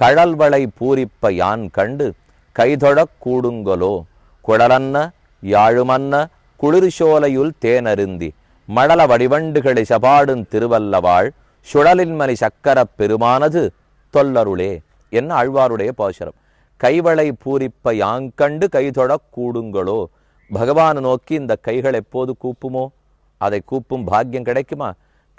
கழல்வளை பூரிப்ப யான் கண்டு கைதொழக் கூடுங்கலோ குழலன்ன யாழுமன்ன குளிர்சோலையுள் தேனருந்தி மடல வடிவண்டுகளை சபாடும் திருவல்லவாள் சுழலின்மணி சக்கரப் பெருமானது தொல்லருளே என்ன ஆழ்வாருடைய பாசுரம் கைவளை பூரிப்ப யாங் கண்டு கைதொழக் கூடுங்களோ பகவான் நோக்கி இந்த கைகள் எப்போது கூப்புமோ அதை கூப்பும் பாக்கியம் கிடைக்குமா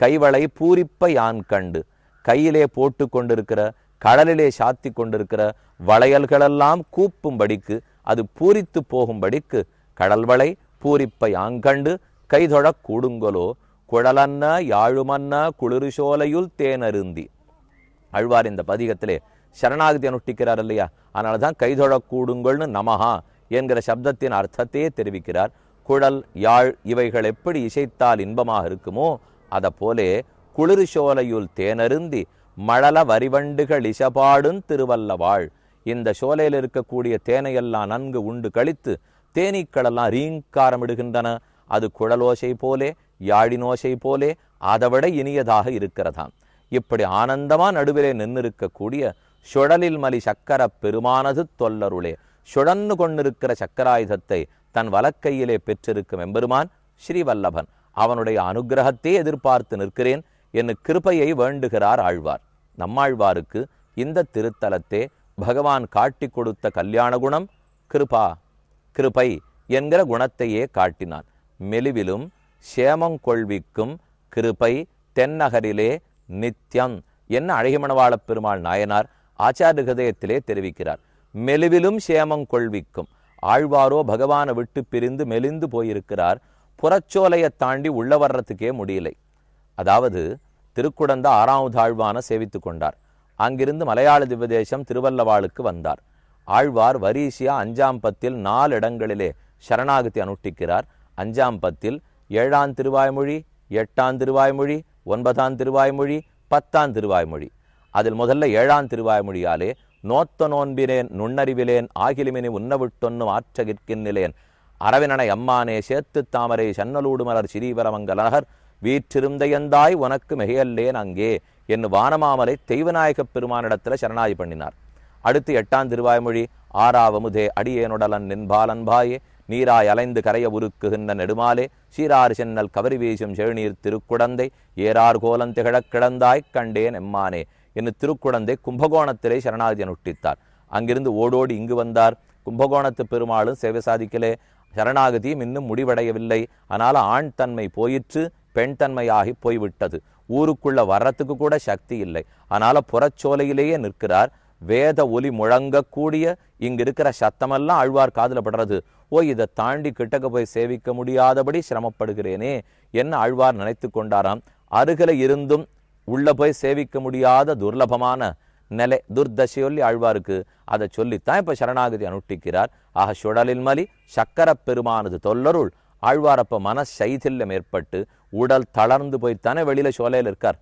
கைவளை பூரிப்ப யான் கண்டு கையிலே போட்டு கொண்டிருக்கிற கடலிலே சாத்தி கொண்டிருக்கிற வளையல்களெல்லாம் கூப்பும்படிக்கு அது பூரித்து போகும்படிக்கு கடல்வளை பூரிப்பை ஆங்கண்டு கைதொழக் கூடுங்கொலோ குழலன்ன யாழுமன்ன குளிர்சோலையுள் தேனருந்தி அழ்வார் இந்த பதிகத்திலே சரணாகதி அனுஷ்டிக்கிறார் இல்லையா அதனால தான் கைதொழக்கூடுங்கள்னு நமஹா என்கிற சப்தத்தின் அர்த்தத்தையே தெரிவிக்கிறார் குழல் யாழ் இவைகள் எப்படி இசைத்தால் இன்பமாக இருக்குமோ அதை போலே குளிர்சோலையுள் தேனருந்தி மழல வரிவண்டுகள் இசபாடும் திருவல்லவாள் இந்த சோலையில் இருக்கக்கூடிய தேனையெல்லாம் நன்கு உண்டு கழித்து தேனீக்களெல்லாம் ரீங்காரமிடுகின்றன அது குழலோசை போலே யாழினோசை போலே அதைவிட இனியதாக இருக்கிறதாம் இப்படி ஆனந்தமா நடுவிலே நின்னிருக்கக்கூடிய சுழலில் மலி சக்கர பெருமானது தொல்லருளே சுழன்னு கொண்டிருக்கிற சக்கராயுதத்தை தன் வலக்கையிலே பெற்றிருக்கும் எம்பெருமான் ஸ்ரீவல்லபன் அவனுடைய அனுகிரகத்தை எதிர்பார்த்து நிற்கிறேன் என்று கிருபையை வேண்டுகிறார் ஆழ்வார் நம்மாழ்வாருக்கு இந்த திருத்தலத்தே பகவான் காட்டி கொடுத்த கல்யாண குணம் கிருபா கிருபை என்கிற குணத்தையே காட்டினான் மெலிவிலும் சேமங்கொள்விக்கும் கிருபை தென்னகரிலே நித்யம் என்ன அழகிமணவாள பெருமாள் நாயனார் ஆச்சாரிய ஹதயத்திலே தெரிவிக்கிறார் மெலிவிலும் சேமங்கொள்விக்கும் ஆழ்வாரோ பகவானை விட்டு பிரிந்து மெலிந்து போயிருக்கிறார் புறச்சோலையை தாண்டி உள்ள வர்றதுக்கே முடியலை அதாவது திருக்குடந்த ஆறாவது தாழ்வான சேவித்து கொண்டார் அங்கிருந்து மலையாள திவ்வதேசம் திருவல்லவாளுக்கு வந்தார் ஆழ்வார் வரீசியா அஞ்சாம் பத்தில் நாலு இடங்களிலே சரணாகதி அனுஷ்டிக்கிறார் அஞ்சாம் பத்தில் ஏழாம் திருவாய்மொழி எட்டாம் திருவாய்மொழி ஒன்பதாம் திருவாய்மொழி பத்தாம் திருவாய்மொழி அதில் முதல்ல ஏழாம் திருவாய்மொழியாலே நோத்த நோன்பினேன் நுண்ணறிவிலேன் ஆகிலிமினி உன்னவிட்டொன்னும் ஆற்றகிற்கின்னிலேன் அரவினனை அம்மானே சேத்து தாமரை சன்னலூடுமலர் ஸ்ரீவரமங்கலகர் வீற்றிருந்தையந்தாய் உனக்கு மிகையல்லேன் அங்கே என் வானமாமலை தெய்வநாயகப் பெருமானிடத்தில் சரணாகி பண்ணினார் அடுத்து எட்டாம் திருவாய்மொழி ஆறாவமுதே அடியேனுடலன் நின்பாலன்பாயே நீராய் அலைந்து கரைய உருக்குகின்ற நெடுமாலே சீராறு சென்னல் கவரி வீசும் செழுநீர் திருக்குடந்தை ஏறார் கோலம் திகழக் கிடந்தாய் கண்டேன் எம்மானே என்று திருக்குடந்தை கும்பகோணத்திலே சரணாகதியன் உட்டித்தார் அங்கிருந்து ஓடோடி இங்கு வந்தார் கும்பகோணத்து பெருமாளும் சேவை சாதிக்கலே சரணாகதியும் இன்னும் முடிவடையவில்லை ஆனால் ஆண் தன்மை போயிற்று பெண்தன்மையாகி போய்விட்டது ஊருக்குள்ள வர்றதுக்கு கூட சக்தி இல்லை அதனால புறச்சோலையிலேயே நிற்கிறார் வேத ஒலி முழங்கக்கூடிய இங்க இருக்கிற சத்தமெல்லாம் அழ்வார் காதில் படுறது ஓ இதை தாண்டி கிட்டக்க போய் சேவிக்க முடியாதபடி சிரமப்படுகிறேனே என்ன அழ்வார் நினைத்து கொண்டாராம் அருகில இருந்தும் உள்ள போய் சேவிக்க முடியாத துர்லபமான நிலை துர்தசையொல்லி ஆழ்வாருக்கு அதை சொல்லித்தான் இப்ப சரணாகதி அனுஷ்டிக்கிறார் ஆக சுழலில் மலி சக்கர பெருமானது தொல்லருள் ஆழ்வாரப்ப மன சைதில்யம் ஏற்பட்டு உடல் தளர்ந்து போய்த்தானே வெளியில் சோலையில் இருக்கார்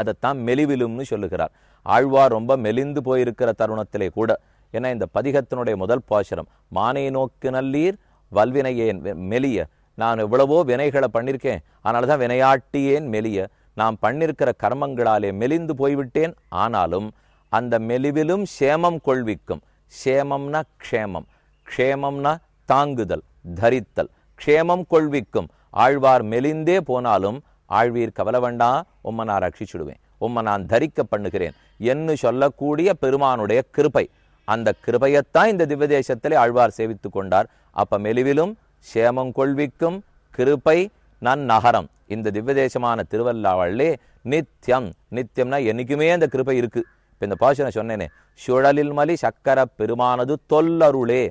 அதைத்தான் மெலிவிலும்னு சொல்லுகிறார் ஆழ்வார் ரொம்ப மெலிந்து போயிருக்கிற தருணத்திலே கூட ஏன்னா இந்த பதிகத்தினுடைய முதல் பாசுரம் மானை நோக்கு நல்லீர் வல்வினையேன் மெலிய நான் எவ்வளவோ வினைகளை பண்ணியிருக்கேன் அதனால தான் வினையாட்டியேன் மெலிய நான் பண்ணிருக்கிற கர்மங்களாலே மெலிந்து போய்விட்டேன் ஆனாலும் அந்த மெலிவிலும் சேமம் கொள்விக்கும் சேமம்னா க்ஷேமம் க்ஷேமம்னா தாங்குதல் தரித்தல் க்ஷேமம் கொள்விக்கும் ஆழ்வார் மெலிந்தே போனாலும் ஆழ்வீர் கவலவண்டா உம்மை நான் ரட்சிச்சுடுவேன் உம்மை நான் தரிக்க பண்ணுகிறேன் என்று சொல்லக்கூடிய பெருமானுடைய கிருபை அந்த கிருபையைத்தான் இந்த திவ்யதேசத்தில் ஆழ்வார் சேவித்து கொண்டார் அப்ப மெலிவிலும் சேமம் கொள்விக்கும் கிருபை நன் நகரம் இந்த தேசமான திருவல்லாவல்லே நித்தியம் நித்தியம்னா என்னைக்குமே அந்த கிருபை இருக்கு இப்போ இந்த பாஷனை சொன்னேனே சுழலில் மலி சக்கர பெருமானது தொல்லருளே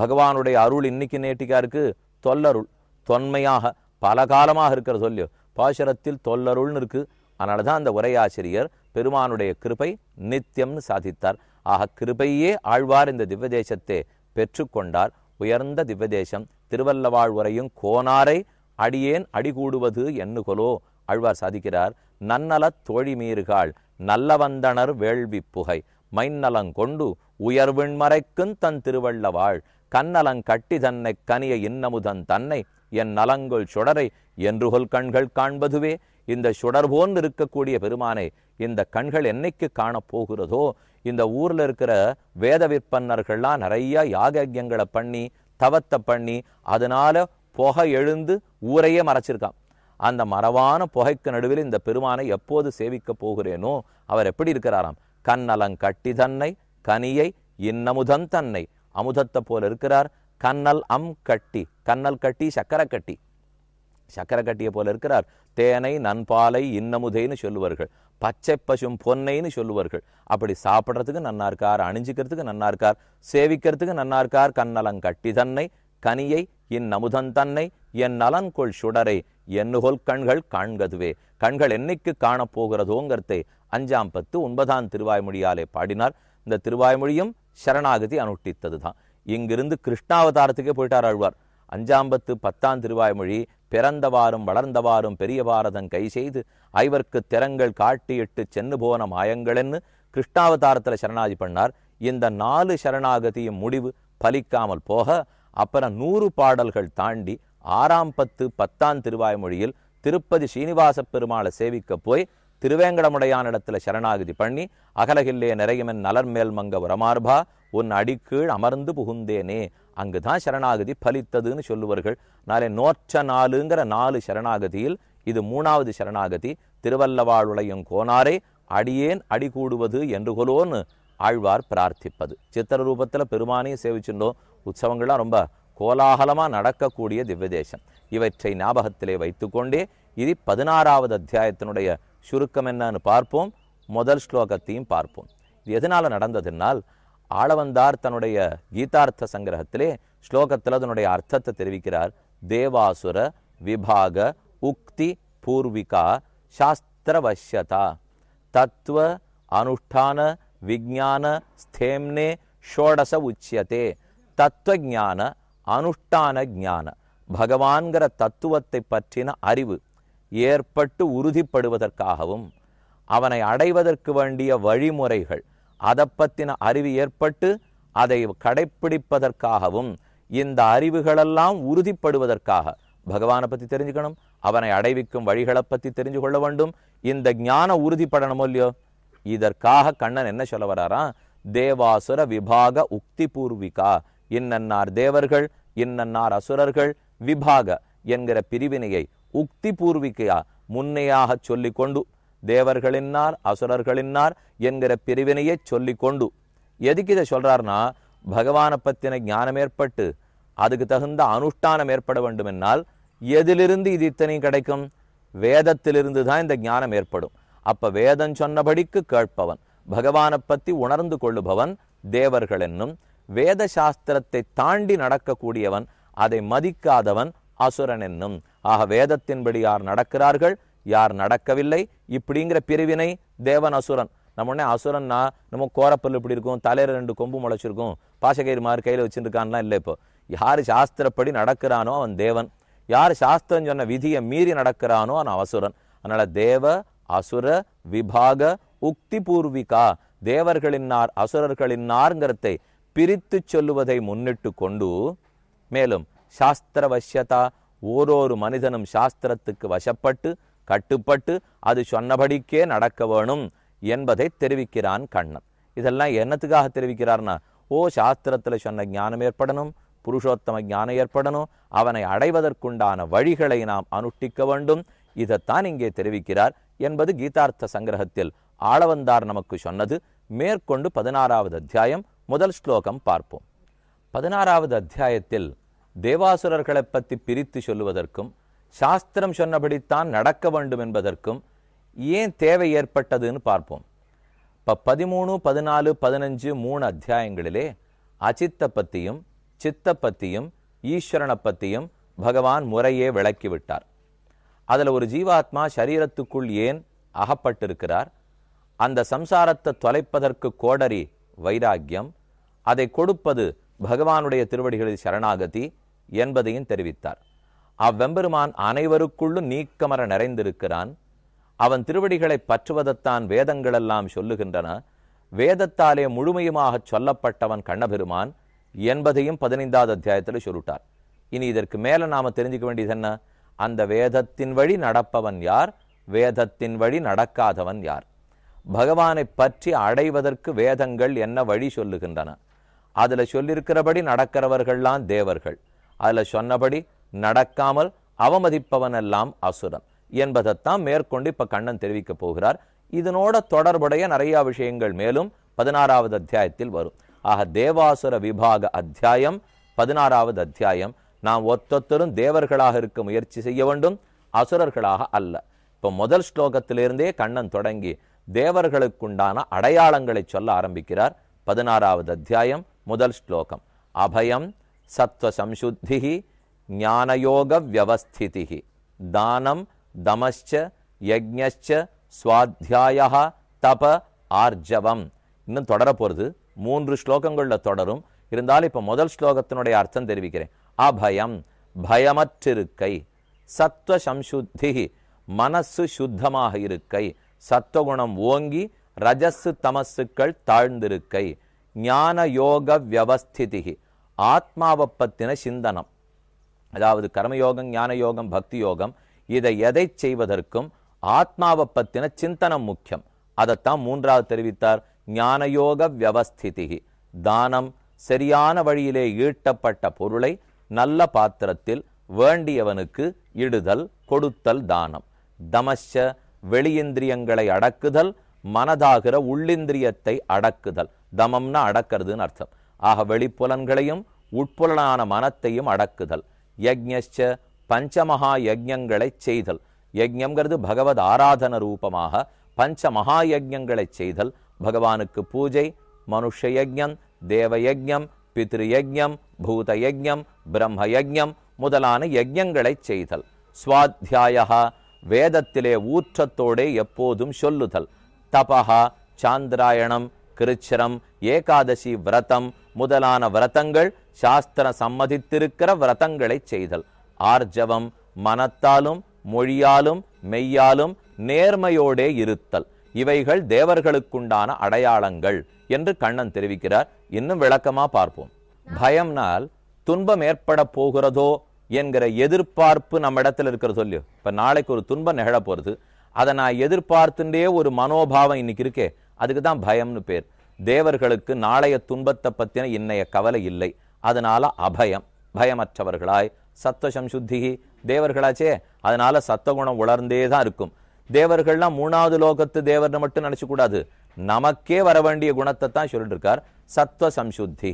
பகவானுடைய அருள் இன்னைக்கு நேட்டிக்கா இருக்கு தொல்லருள் தொன்மையாக பல காலமாக இருக்கிற சொல்லி பாசுரத்தில் தொல்லருள்னு இருக்கு அதனால தான் அந்த உரையாசிரியர் பெருமானுடைய கிருபை நித்தியம்னு சாதித்தார் ஆக கிருபையே ஆழ்வார் இந்த திவ்யதேசத்தை பெற்றுக்கொண்டார் உயர்ந்த திவ்வதேசம் திருவல்லவாழ் உரையும் கோனாரை அடியேன் அடிகூடுவது என்னுகொலோ ஆழ்வார் சாதிக்கிறார் நன்னலத் மீறுகாள் நல்லவந்தனர் வேள்வி புகை மைநலங்கொண்டு உயர்விண்மறைக்கும் தன் திருவள்ளவாள் கட்டி தன்னை கனிய இன்னமுதன் தன்னை என் நலங்கொள் சுடரை என்றுகொல் கண்கள் காண்பதுவே இந்த சுடர் போன்று இருக்கக்கூடிய பெருமானை இந்த கண்கள் என்னைக்கு காணப்போகிறதோ இந்த ஊரில் இருக்கிற வேத விற்பன்னர்கள்லாம் நிறைய யாகங்களை பண்ணி தவத்தை பண்ணி அதனால புகை எழுந்து ஊரையே மறைச்சிருக்கான் அந்த மரவான புகைக்கு நடுவில் இந்த பெருமானை எப்போது சேவிக்க போகிறேனோ அவர் எப்படி இருக்கிறாராம் கண்ணலங் கட்டி தன்னை கனியை இன்னமுதன் தன்னை அமுதத்தை போல இருக்கிறார் கண்ணல் அம் கட்டி கண்ணல் கட்டி சக்கரை கட்டி சக்கரை கட்டிய போல இருக்கிறார் தேனை நண்பாலை இன்னமுதைன்னு சொல்லுவார்கள் பச்சை பசும் பொன்னைன்னு சொல்லுவார்கள் அப்படி சாப்பிட்றதுக்கு நன்னா இருக்கார் அணிஞ்சிக்கிறதுக்கு நன்னா இருக்கார் சேவிக்கிறதுக்கு நன்னா இருக்கார் கண்ணலங் கட்டி தன்னை கனியை இன் நமுதன் தன்னை என் நலன்கொள் சுடரை என்னுகொல் கண்கள் காண்கதுவே கண்கள் என்னைக்கு காணப்போகிறதோங்கிறதை அஞ்சாம் பத்து ஒன்பதாம் திருவாய்மொழியாலே பாடினார் இந்த திருவாய்மொழியும் சரணாகதி அனுஷ்டித்தது தான் இங்கிருந்து கிருஷ்ணாவதாரத்துக்கே போயிட்டார் ஆழ்வார் அஞ்சாம்பத்து பத்தாம் திருவாய்மொழி பிறந்தவாறும் வளர்ந்தவாறும் பெரிய பாரதம் கை செய்து ஐவர்க்கு திறங்கள் காட்டியிட்டு சென்னு போன மாயங்களென்னு கிருஷ்ணாவதாரத்தில் சரணாதி பண்ணார் இந்த நாலு சரணாகதியும் முடிவு பலிக்காமல் போக அப்புறம் நூறு பாடல்கள் தாண்டி ஆறாம் பத்து பத்தாம் திருவாய்மொழியில் திருப்பதி ஸ்ரீனிவாச பெருமாளை சேவிக்க போய் திருவேங்கடமுடையான் இடத்துல சரணாகதி பண்ணி அகலகில்லே நிறையமன் நலர்மேல் மங்க உரமார்பா உன் அடிக்கீழ் அமர்ந்து புகுந்தேனே அங்குதான் சரணாகதி பலித்ததுன்னு சொல்லுவார்கள் நாளை நோற்ற நாளுங்கிற நாலு சரணாகதியில் இது மூணாவது சரணாகதி திருவல்லவாழுளையும் கோனாரே அடியேன் அடி கூடுவது என்று கொலோன்னு ஆழ்வார் பிரார்த்திப்பது சித்திர ரூபத்தில் பெருமானையும் சேவிச்சுட்டோம் உற்சவங்கள்லாம் ரொம்ப கோலாகலமாக நடக்கக்கூடிய திவ்யதேசம் இவற்றை ஞாபகத்திலே வைத்துக்கொண்டே இது பதினாறாவது அத்தியாயத்தினுடைய சுருக்கம் என்னன்னு பார்ப்போம் முதல் ஸ்லோகத்தையும் பார்ப்போம் இது எதனால் நடந்ததுனால் ஆளவந்தார் தன்னுடைய கீதார்த்த சங்கிரகத்திலே ஸ்லோகத்தில் அதனுடைய அர்த்தத்தை தெரிவிக்கிறார் தேவாசுர விபாக உக்தி பூர்விகா சாஸ்திரவசியதா தத்துவ அனுஷ்டான விஜான ஸ்தேம்னே ஷோடச உச்சியதே தத்துவ ஜான அனுஷ்டான ஜான பகவான்கிற தத்துவத்தை பற்றின அறிவு ஏற்பட்டு உறுதிப்படுவதற்காகவும் அவனை அடைவதற்கு வேண்டிய வழிமுறைகள் அதப்பத்தின அறிவு ஏற்பட்டு அதை கடைப்பிடிப்பதற்காகவும் இந்த அறிவுகளெல்லாம் உறுதிப்படுவதற்காக பகவானை பற்றி தெரிஞ்சுக்கணும் அவனை அடைவிக்கும் வழிகளை பற்றி தெரிஞ்சு கொள்ள வேண்டும் இந்த ஞான உறுதிப்படணுமோ இல்லையோ இதற்காக கண்ணன் என்ன சொல்ல வராரா தேவாசுர விபாக உக்தி பூர்விகா இன்னன்னார் தேவர்கள் இன்னன்னார் அசுரர்கள் விபாக என்கிற பிரிவினையை உக்தி பூர்விகையா முன்னையாக சொல்லிக்கொண்டு தேவர்களின்னார் அசுரர்களின்னார் என்கிற பிரிவினையே சொல்லிக்கொண்டு எதுக்கு இதை சொல்றாருன்னா பகவானை பற்றின ஞானம் ஏற்பட்டு அதுக்கு தகுந்த அனுஷ்டானம் ஏற்பட வேண்டும் என்னால் எதிலிருந்து இது இத்தனையும் கிடைக்கும் வேதத்திலிருந்து தான் இந்த ஞானம் ஏற்படும் அப்ப வேதம் சொன்னபடிக்கு கேட்பவன் பகவானை பற்றி உணர்ந்து கொள்ளுபவன் தேவர்கள் என்னும் வேத சாஸ்திரத்தை தாண்டி நடக்கக்கூடியவன் அதை மதிக்காதவன் அசுரன் என்னும் ஆக வேதத்தின்படி யார் நடக்கிறார்கள் யார் நடக்கவில்லை இப்படிங்கிற பிரிவினை தேவன் அசுரன் நம்ம உடனே அசுரன்னா நம்ம கோரப்பல் இப்படி இருக்கும் தலையில் ரெண்டு கொம்பு முளைச்சிருக்கும் பாசகயிறு மாதிரி கையில் வச்சுருக்கான்லாம் இல்லை இப்போ யார் சாஸ்திரப்படி நடக்கிறானோ அவன் தேவன் யார் சாஸ்திரம் சொன்ன விதியை மீறி நடக்கிறானோ அவன் அசுரன் அதனால் தேவ அசுர விபாக உக்தி பூர்விகா தேவர்களினார் அசுரர்களினார்ங்கிறதை பிரித்து சொல்லுவதை முன்னிட்டு கொண்டு மேலும் சாஸ்திர வசியதா ஓரொரு மனிதனும் சாஸ்திரத்துக்கு வசப்பட்டு கட்டுப்பட்டு அது சொன்னபடிக்கே நடக்க வேணும் என்பதை தெரிவிக்கிறான் கண்ணன் இதெல்லாம் என்னத்துக்காக தெரிவிக்கிறார்னா ஓ சாஸ்திரத்தில் சொன்ன ஞானம் ஏற்படணும் புருஷோத்தம ஞானம் ஏற்படணும் அவனை அடைவதற்குண்டான வழிகளை நாம் அனுஷ்டிக்க வேண்டும் இதைத்தான் இங்கே தெரிவிக்கிறார் என்பது கீதார்த்த சங்கிரகத்தில் ஆளவந்தார் நமக்கு சொன்னது மேற்கொண்டு பதினாறாவது அத்தியாயம் முதல் ஸ்லோகம் பார்ப்போம் பதினாறாவது அத்தியாயத்தில் தேவாசுரர்களை பற்றி பிரித்து சொல்லுவதற்கும் சாஸ்திரம் சொன்னபடித்தான் நடக்க வேண்டும் என்பதற்கும் ஏன் தேவை ஏற்பட்டதுன்னு பார்ப்போம் இப்போ பதிமூணு பதினாலு பதினஞ்சு மூணு அத்தியாயங்களிலே அச்சித்த பற்றியும் சித்த பற்றியும் ஈஸ்வரனை பற்றியும் பகவான் முறையே விளக்கிவிட்டார் அதில் ஒரு ஜீவாத்மா சரீரத்துக்குள் ஏன் அகப்பட்டிருக்கிறார் அந்த சம்சாரத்தை தொலைப்பதற்கு கோடரி வைராக்கியம் அதை கொடுப்பது பகவானுடைய திருவடிகளில் சரணாகதி என்பதையும் தெரிவித்தார் அவ்வெம்பெருமான் அனைவருக்குள்ளும் நீக்கமர நிறைந்திருக்கிறான் அவன் திருவடிகளை பற்றுவதத்தான் வேதங்களெல்லாம் சொல்லுகின்றன வேதத்தாலே முழுமையுமாக சொல்லப்பட்டவன் கண்ணபெருமான் என்பதையும் பதினைந்தாவது அத்தியாயத்தில் சொல்லிட்டார் இனி இதற்கு மேலே நாம் தெரிஞ்சுக்க வேண்டியது என்ன அந்த வேதத்தின் வழி நடப்பவன் யார் வேதத்தின் வழி நடக்காதவன் யார் பகவானை பற்றி அடைவதற்கு வேதங்கள் என்ன வழி சொல்லுகின்றன அதில் சொல்லியிருக்கிறபடி நடக்கிறவர்கள்லாம் தேவர்கள் அதில் சொன்னபடி நடக்காமல் அவமதிப்பவனெல்லாம் அசுரன் என்பதைத்தான் மேற்கொண்டு இப்போ கண்ணன் தெரிவிக்க போகிறார் இதனோட தொடர்புடைய நிறைய விஷயங்கள் மேலும் பதினாறாவது அத்தியாயத்தில் வரும் ஆக தேவாசுர விபாக அத்தியாயம் பதினாறாவது அத்தியாயம் நாம் ஒத்தொத்தரும் தேவர்களாக இருக்க முயற்சி செய்ய வேண்டும் அசுரர்களாக அல்ல இப்போ முதல் ஸ்லோகத்திலிருந்தே கண்ணன் தொடங்கி தேவர்களுக்குண்டான அடையாளங்களை சொல்ல ஆரம்பிக்கிறார் பதினாறாவது அத்தியாயம் முதல் ஸ்லோகம் அபயம் சத்வசம்சுத்தி ஞானயோக வியவஸ்திதி தானம் தமச்ச யஜ்ஞச்ச சுவாத்தியாய தப ஆர்ஜவம் இன்னும் தொடரப்போகிறது மூன்று ஸ்லோகங்களில் தொடரும் இருந்தாலும் இப்போ முதல் ஸ்லோகத்தினுடைய அர்த்தம் தெரிவிக்கிறேன் அபயம் பயமற்றிருக்கை சத்வ சம்சுத்தி மனசு சுத்தமாக இருக்கை சத்துவகுணம் ஓங்கி ரஜஸ் தமசுக்கள் தாழ்ந்திருக்கை ஞான யோக வியவஸ்திதிகி ஆத்மாவப்பத்தின சிந்தனம் அதாவது கர்மயோகம் ஞான யோகம் பக்தி யோகம் இதை எதை செய்வதற்கும் ஆத்மாவப்பத்தின சிந்தனம் முக்கியம் அதைத்தான் மூன்றாவது தெரிவித்தார் ஞானயோக வியவஸ்திதி தானம் சரியான வழியிலே ஈட்டப்பட்ட பொருளை நல்ல பாத்திரத்தில் வேண்டியவனுக்கு இடுதல் கொடுத்தல் தானம் தமஷ வெளியந்திரியங்களை அடக்குதல் மனதாகிற உள்ளிந்திரியத்தை அடக்குதல் தமம்னா அடக்கிறதுன்னு அர்த்தம் ஆக வெளிப்புலன்களையும் உட்புலனான மனத்தையும் அடக்குதல் யஜ்ஞ்ச பஞ்சமகா யஜ்யங்களை செய்தல் யஜ்யங்கிறது பகவத் ஆராதன ரூபமாக பஞ்ச மகா யஜ்யங்களை செய்தல் பகவானுக்கு பூஜை மனுஷ யஜ்யம் தேவ யஜ்யம் பித்ரு யஜ்யம் பூத யஜ்யம் பிரம்ம யஜ்யம் முதலான யஜ்யங்களை செய்தல் சுவாத்தியாயா வேதத்திலே ஊற்றத்தோடே எப்போதும் சொல்லுதல் தபா சாந்திராயணம் கிருச்சரம் ஏகாதசி விரதம் முதலான விரதங்கள் சாஸ்திர சம்மதித்திருக்கிற விரதங்களை செய்தல் ஆர்ஜவம் மனத்தாலும் மொழியாலும் மெய்யாலும் நேர்மையோடே இருத்தல் இவைகள் தேவர்களுக்குண்டான அடையாளங்கள் என்று கண்ணன் தெரிவிக்கிறார் இன்னும் விளக்கமா பார்ப்போம் பயம்னால் துன்பம் ஏற்பட போகிறதோ என்கிற எதிர்பார்ப்பு நம்ம இடத்துல இருக்கிற சொல்லி இப்ப நாளைக்கு ஒரு துன்பம் நிகழ போறது அதை நான் எதிர்பார்த்துட்டே ஒரு மனோபாவம் இன்னைக்கு இருக்கே அதுக்கு தான் பயம்னு பேர் தேவர்களுக்கு நாளைய துன்பத்தை பற்றின இன்னைய கவலை இல்லை அதனால அபயம் பயமற்றவர்களாய் சத்வசம் சுத்தி தேவர்களாச்சே அதனால சத்தகுணம் உலர்ந்தே தான் இருக்கும் தேவர்கள்லாம் மூணாவது லோகத்து தேவர்னு மட்டும் நினச்சக்கூடாது நமக்கே வர வேண்டிய குணத்தை தான் சொல்லிட்டு இருக்கார் சத்வ சம்சுத்தி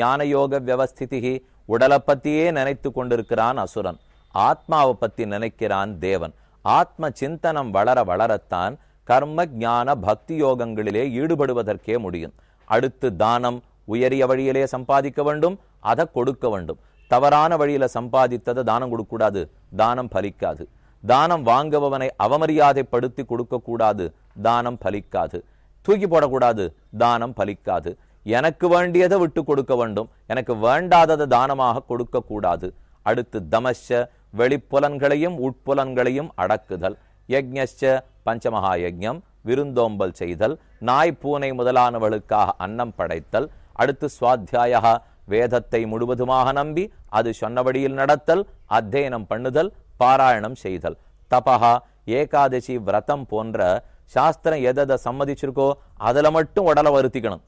ஞானயோக வியவஸ்திதி உடலை பற்றியே நினைத்து கொண்டிருக்கிறான் அசுரன் ஆத்மாவை பற்றி நினைக்கிறான் தேவன் ஆத்ம சிந்தனம் வளர வளரத்தான் கர்ம ஞான பக்தி யோகங்களிலே ஈடுபடுவதற்கே முடியும் அடுத்து தானம் உயரிய வழியிலே சம்பாதிக்க வேண்டும் அதை கொடுக்க வேண்டும் தவறான வழியில சம்பாதித்ததை தானம் கொடுக்கக்கூடாது தானம் பலிக்காது தானம் வாங்குபவனை அவமரியாதைப்படுத்தி கொடுக்கக்கூடாது தானம் பலிக்காது தூக்கி போடக்கூடாது தானம் பலிக்காது எனக்கு வேண்டியதை விட்டு கொடுக்க வேண்டும் எனக்கு வேண்டாததை தானமாக கொடுக்கக்கூடாது அடுத்து தமஷ வெளிப்புலன்களையும் உட்புலன்களையும் அடக்குதல் யஜ்ஞ பஞ்சமகா யஜ்யம் விருந்தோம்பல் செய்தல் நாய் பூனை முதலானவளுக்காக அன்னம் படைத்தல் அடுத்து சுவாத்தியாய வேதத்தை முழுவதுமாக நம்பி அது சொன்னபடியில் நடத்தல் அத்தியனம் பண்ணுதல் பாராயணம் செய்தல் தபா ஏகாதசி விரதம் போன்ற சாஸ்திரம் எதை சம்மதிச்சிருக்கோ அதில் மட்டும் உடலை வருத்திக்கணும்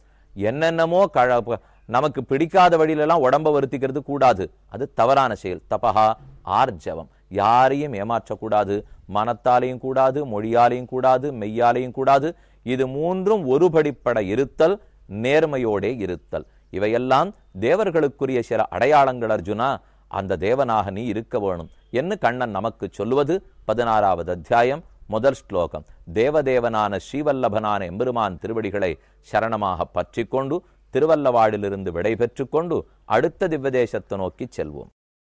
என்னென்னமோ க நமக்கு பிடிக்காத வழியிலலாம் உடம்பை வருத்திக்கிறது கூடாது அது தவறான செயல் தபா ஆர்ஜவம் யாரையும் ஏமாற்றக்கூடாது மனத்தாலையும் கூடாது மொழியாலையும் கூடாது மெய்யாலையும் கூடாது இது மூன்றும் ஒருபடிப்பட இருத்தல் நேர்மையோடே இருத்தல் இவையெல்லாம் தேவர்களுக்குரிய சில அடையாளங்கள் அர்ஜுனா அந்த தேவனாக நீ இருக்க வேணும் என்று கண்ணன் நமக்கு சொல்லுவது பதினாறாவது அத்தியாயம் முதல் ஸ்லோகம் தேவதேவனான ஸ்ரீவல்லபனான எம்பெருமான் திருவடிகளை சரணமாக கொண்டு திருவல்லவாடிலிருந்து விடை கொண்டு அடுத்த திவ்வதேசத்தை நோக்கி செல்வோம்